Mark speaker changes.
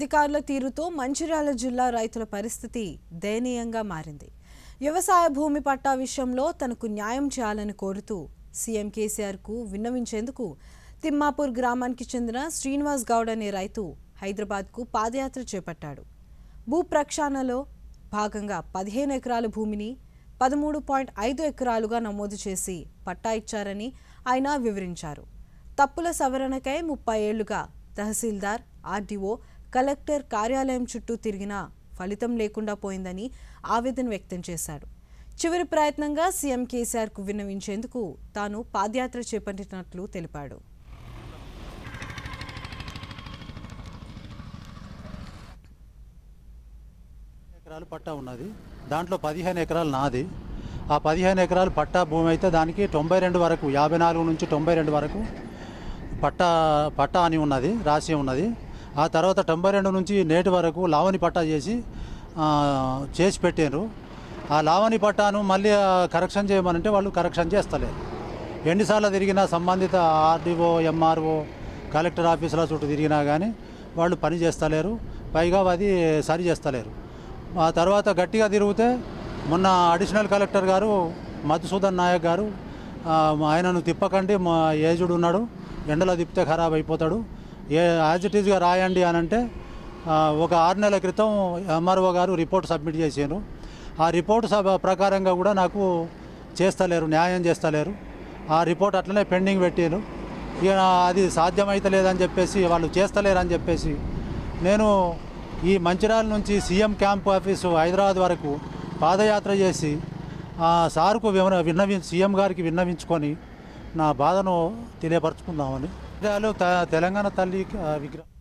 Speaker 1: అధికారుల తీరుతో మంచిర్యాల జిల్లా రైతుల పరిస్థితి దయనీయంగా మారింది వ్యవసాయ భూమి పట్టా విషయంలో తనకు న్యాయం చేయాలని కోరుతూ సీఎం కేసీఆర్కు విన్నవించేందుకు తిమ్మాపూర్ గ్రామానికి చెందిన శ్రీనివాస్ గౌడ్ అనే రైతు హైదరాబాద్కు పాదయాత్ర చేపట్టాడు భూ ప్రక్షాళనలో భాగంగా పదిహేను ఎకరాల భూమిని పదమూడు పాయింట్ ఐదు ఎకరాలుగా నమోదు చేసి పట్టా ఇచ్చారని ఆయన వివరించారు తప్పుల సవరణకై ముప్పై ఏళ్లుగా తహసీల్దార్ ఆర్డీఓ కలెక్టర్ కార్యాలయం చుట్టూ తిరిగినా ఫలితం లేకుండా పోయిందని ఆవేదన వ్యక్తం చేశాడు చివరి ప్రయత్నంగా సీఎం కేసీఆర్కు విన్నవించేందుకు తాను పాదయాత్ర చేపట్టినట్లు తెలిపాడు
Speaker 2: ఎకరాలు పట్టా ఉన్నది దాంట్లో పదిహేను ఎకరాలు నాది ఆ పదిహేను ఎకరాలు పట్టా భూమి అయితే దానికి తొంభై రెండు వరకు యాభై నాలుగు నుంచి తొంభై రెండు వరకు పట్టా పట్టా అని ఉన్నది రాసి ఉన్నది ఆ తర్వాత తొంభై రెండు నుంచి నేటి వరకు లావణి పట్టా చేసి చేసి పెట్టారు ఆ లావణి పట్టాను మళ్ళీ కరెక్షన్ చేయమనంటే వాళ్ళు కరెక్షన్ చేస్తలేరు ఎన్నిసార్లు తిరిగినా సంబంధిత ఆర్డీఓ ఎంఆర్ఓ కలెక్టర్ ఆఫీసుల చుట్టూ తిరిగినా కానీ వాళ్ళు పని చేస్తలేరు పైగా అది సరి చేస్తలేరు ఆ తర్వాత గట్టిగా తిరిగితే మొన్న అడిషనల్ కలెక్టర్ గారు మధుసూదన్ నాయక్ గారు ఆయనను తిప్పకండి మా ఏజుడు ఉన్నాడు ఎండలో తిప్పితే ఖరాబ్ అయిపోతాడు ఏ యాజ్ ఇట్ ఈజ్గా రాయండి అని అంటే ఒక ఆరు నెలల క్రితం ఎంఆర్ఓ గారు రిపోర్ట్ సబ్మిట్ చేశారు ఆ రిపోర్ట్ ప్రకారంగా కూడా నాకు చేస్తలేరు న్యాయం చేస్తలేరు ఆ రిపోర్ట్ అట్లనే పెండింగ్ పెట్టారు ఇక అది సాధ్యమైతలేదని చెప్పేసి వాళ్ళు చేస్తలేరని చెప్పేసి నేను ఈ మంచిర్యాల నుంచి సీఎం క్యాంప్ ఆఫీసు హైదరాబాద్ వరకు పాదయాత్ర చేసి సార్కు విన్నవి సీఎం గారికి విన్నవించుకొని నా బాధను తెలియపరచుకుందామని ده له తెలంగాణ తల్లి విగ్రహం